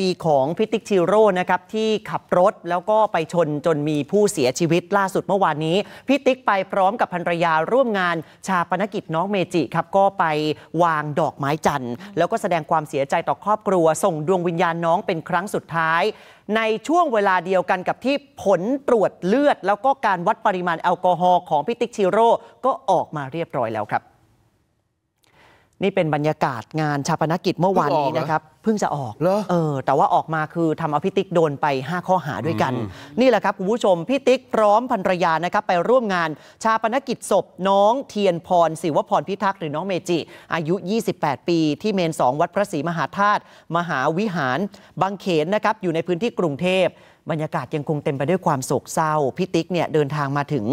ดีของพิติกชิโร่นะครับที่ขับรถแล้วก็ไปชนจนมีผู้เสียชีวิตล่าสุดเมื่อวานนี้ พิติกไปพร้อมกับภรรยาร่วมงานชาปนกิจน้องเมจิครับ ก็ไปวางดอกไม้จันทร์แล้วก็แสดงความเสียใจต่อครอบครัว ส่งดวงวิญญาณน้องเป็นครั้งสุดท้าย ในช่วงเวลาเดียวกันกับที่ผลตรวจเลือด แล้วก็การวัดปริมาณแอลกอฮอล์ของพิติกชิโร่ก็ออกมาเรียบร้อยแล้วครับนี่เป็นบรรยากาศงานชาปนกิจเมื่อวานนี้นะครับเพิ่งจะออก เออแต่ว่าออกมาคือทำเอาพี่ติ๊กโดนไป 5 ข้อหาด้วยกัน นี่แหละครับ คุณผู้ชมพี่ติ๊กพร้อมภรรยานะครับไปร่วมงาน ชาปนกิจศพ น้องเทียนพรศิวพรพิทักษ์หรือน้องเมจิ อายุ 28 ปี ที่เมน 2 วัดพระศรีมหาธาตุมหาวิหารบางเขนนะครับอยู่ในพื้นที่กรุงเทพบรรยากาศยังคงเต็มไปด้วยความโศกเศร้าพี่ติ๊กเนี่ยเดินทางมาถึง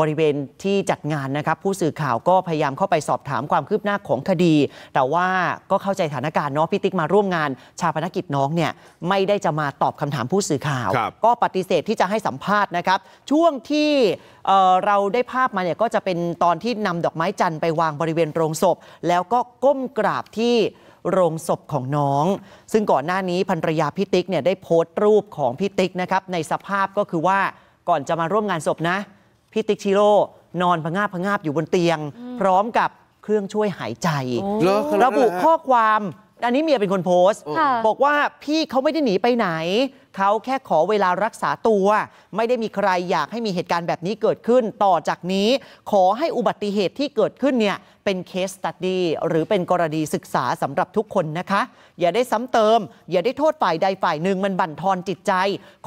บริเวณที่จัดงานนะครับ ผู้สื่อข่าวก็พยายามเข้าไปสอบถามความคืบหน้าของคดี แต่ว่าก็เข้าใจสถานการณ์เนาะพี่ติ๊กมาร่วมงานชาปนกิจน้องเนี่ยไม่ได้จะมาตอบคำถามผู้สื่อข่าว ก็ปฏิเสธที่จะให้สัมภาษณ์นะครับ ช่วงที่เเราได้ภาพมาเนี่ยก็จะเป็นตอนที่นำดอกไม้จันทร์ไปวางบริเวณโรงศพ แล้วก็ก้มกราบที่โรงศพของน้อง ซึ่งก่อนหน้านี้ภรรยาพี่ติ๊กเนี่ยได้โพสต์รูปของพี่ติ๊กนะครับ ในสภาพก็คือว่าก่อนจะมาร่วมงานศพนะพี่ติ๊กชิโร่นอนพงาบพงาบอยู่บนเตียง พร้อมกับเครื่องช่วยหายใจระบุข้อความอันนี้เมียเป็นคนโพสต์ บอกว่าพี่เขาไม่ได้หนีไปไหน เขาแค่ขอเวลารักษาตัว ไม่ได้มีใครอยากให้มีเหตุการณ์แบบนี้เกิดขึ้น ต่อจากนี้ขอให้อุบัติเหตุที่เกิดขึ้นเนี่ยเป็นเคสตัดดีหรือเป็นกรณีศึกษาสำหรับทุกคนนะคะ อย่าได้ซ้ำเติม อย่าได้โทษฝ่ายใดฝ่ายหนึ่งมันบั่นทอนจิตใจ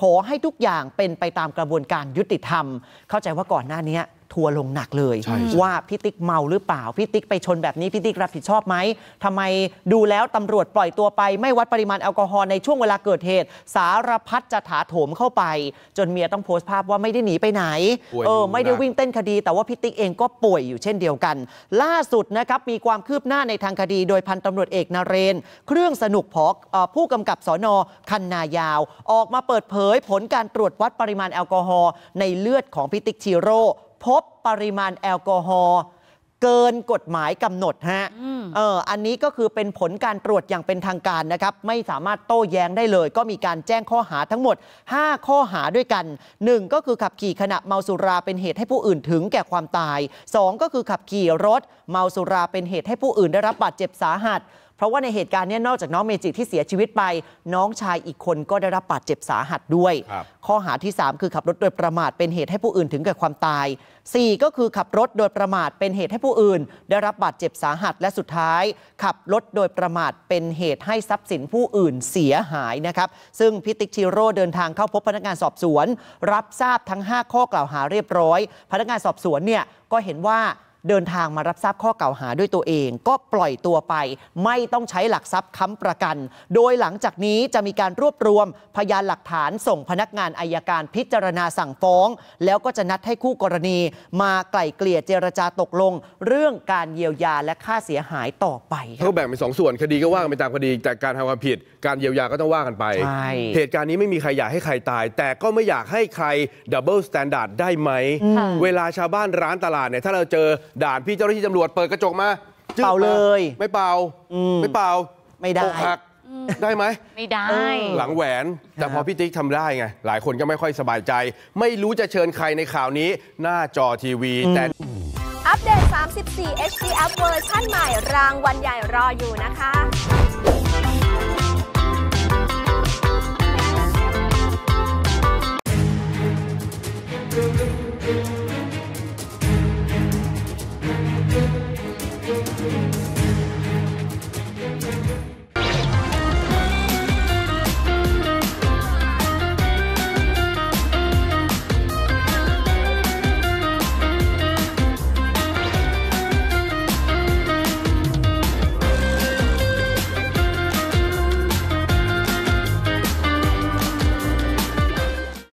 ขอให้ทุกอย่างเป็นไปตามกระบวนการยุติธรรม เข้าใจว่าก่อนหน้านี้ทัวลงหนักเลยว่าพี่ติ๊กเมาหรือเปล่าพี่ติ๊กไปชนแบบนี้พี่ติ๊กรับผิดชอบไหมทำไมดูแล้วตำรวจปล่อยตัวไปไม่วัดปริมาณแอลกอฮอล์ในช่วงเวลาเกิดเหตุ สารพัดจะถาโถมเข้าไป จนเมียต้องโพสต์ภาพว่าไม่ได้หนีไปไหนเออไม่ได้วิ่งเต้นคดีแต่ว่าพี่ติ๊กเองก็ป่วยอยู่เช่นเดียวกัน ล่าสุดนะครับมีความคืบหน้าในทางคดี โดยพันตำรวจเอกนาเรนเครื่องสนุกพอผู้กำกับสอนอคันนายาว ออกมาเปิดเผยผลการตรวจวัดปริมาณแอลกอฮอล์ในเลือดของพิติกชีโรพบปริมาณแอลกอฮอล์เกินกฎหมายกำหนดฮะ เออ อันนี้ก็คือเป็นผลการตรวจอย่างเป็นทางการนะครับ ไม่สามารถโต้แย้งได้เลย ก็มีการแจ้งข้อหาทั้งหมด 5 ข้อหาด้วยกัน 1 ก็คือขับขี่ขณะเมาสุราเป็นเหตุให้ผู้อื่นถึงแก่ความตาย 2 ก็คือขับขี่รถ เมาสุราเป็นเหตุให้ผู้อื่นได้รับบาดเจ็บสาหัสเพราะว่าในเหตุการณ์นี้นอกจากน้องเมจิที่เสียชีวิตไป น้องชายอีกคนก็ได้รับบาดเจ็บสาหัสด้วย ข้อหาที่ 3คือขับรถโดยประมาทเป็นเหตุให้ผู้อื่นถึงแก่ความตาย4ก็คือขับรถโดยประมาทเป็นเหตุให้ผู้อื่น ได้รับบาดเจ็บสาหัสและสุดท้าย ขับรถโดยประมาทเป็นเหตุให้ทรัพย์สินผู้อื่นเสียหายนะครับ ซึ่งพิติกชิโร่เดินทางเข้าพบพนักงานสอบสวนรับทราบทั้ง5ข้อกล่าวหาเรียบร้อย พนักงานสอบสวนเนี่ยก็เห็นว่าเดินทางมารับทราบข้อเก่าหาด้วยตัวเอง ก็ปล่อยตัวไป ไม่ต้องใช้หลักทรัพย์ค้ำประกัน โดยหลังจากนี้จะมีการรวบรวม พยานหลักฐานส่งพนักงานอายการพิจารณาสั่งฟ้อง แล้วก็จะนัดให้คู่กรณี มาไกล่เกลี่ยเจรจาตกลง เรื่องการเยียวยาและค่าเสียหายต่อไปเขาแบ่งเป็นสองส่วนคดีก็ว่ากันไปตามคดีแต่การทำความผิด การเยียวยาก็ต้องว่ากันไปเหตุการณ์นี้ไม่มีใครอยากให้ใครตาย แต่ก็ไม่อยากให้ใครดับเบิลสแตนดาร์ดได้ไหมเวลาชาวบ้านร้านตลาดเนี่ยถ้าเราเจอด่านพี่เจ้าหน้าที่ตำรวจเปิดกระจกมาเป่าเลย ไม่เป่าอไม่เป่า ไม่ได้หักได้ไหม ไม่ได้ หลังแหวนแต่พอพี่ติ๊กทำได้ไง หลายคนก็ไม่ค่อยสบายใจ ไม่รู้จะเชิญใครในข่าวนี้หน้าจอทีวี แต่อัปเดต 34 HDF เวอร์ชั่นใหม่รางวัลใหญ่รออยู่นะคะ